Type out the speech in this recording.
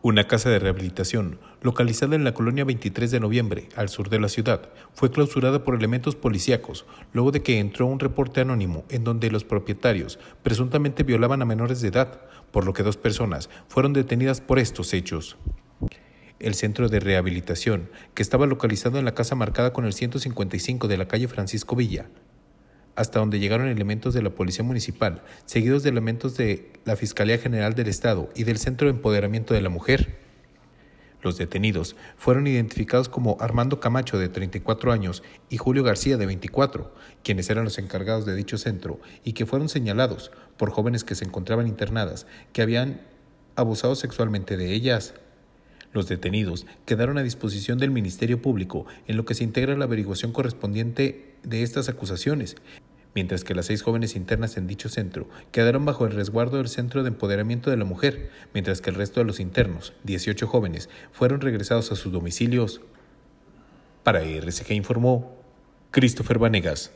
Una casa de rehabilitación, localizada en la colonia 23 de noviembre, al sur de la ciudad, fue clausurada por elementos policíacos luego de que entró un reporte anónimo en donde los propietarios presuntamente violaban a menores de edad, por lo que dos personas fueron detenidas por estos hechos. El centro de rehabilitación, que estaba localizado en la casa marcada con el 155 de la calle Francisco Villa, hasta donde llegaron elementos de la Policía Municipal, seguidos de elementos de la Fiscalía General del Estado y del Centro de Empoderamiento de la Mujer. Los detenidos fueron identificados como Armando Camacho, de 34 años, y Julio García, de 24, quienes eran los encargados de dicho centro y que fueron señalados por jóvenes que se encontraban internadas, que habían abusado sexualmente de ellas. Los detenidos quedaron a disposición del Ministerio Público en lo que se integra la averiguación correspondiente de estas acusaciones mientras que las seis jóvenes internas en dicho centro quedaron bajo el resguardo del Centro de Empoderamiento de la Mujer, mientras que el resto de los internos, 18 jóvenes, fueron regresados a sus domicilios. Para que informó Christopher Vanegas.